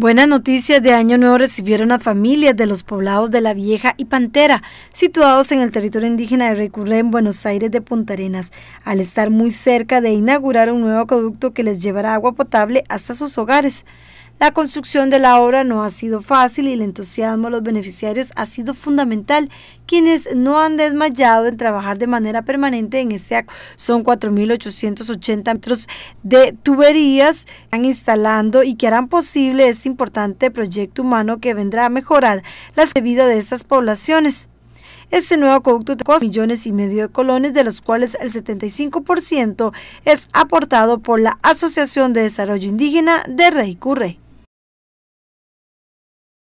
Buenas noticias de Año Nuevo recibieron a familias de los poblados de La Vieja y Pantera, situados en el territorio indígena de Recurre en Buenos Aires de Punta Arenas, al estar muy cerca de inaugurar un nuevo conducto que les llevará agua potable hasta sus hogares. La construcción de la obra no ha sido fácil y el entusiasmo de los beneficiarios ha sido fundamental, quienes no han desmayado en trabajar de manera permanente en este acto. Son 4.880 metros de tuberías que están instalando y que harán posible este importante proyecto humano que vendrá a mejorar la vida de estas poblaciones. Este nuevo de costa millones y medio de colones, de los cuales el 75% es aportado por la Asociación de Desarrollo Indígena de Rey Curre.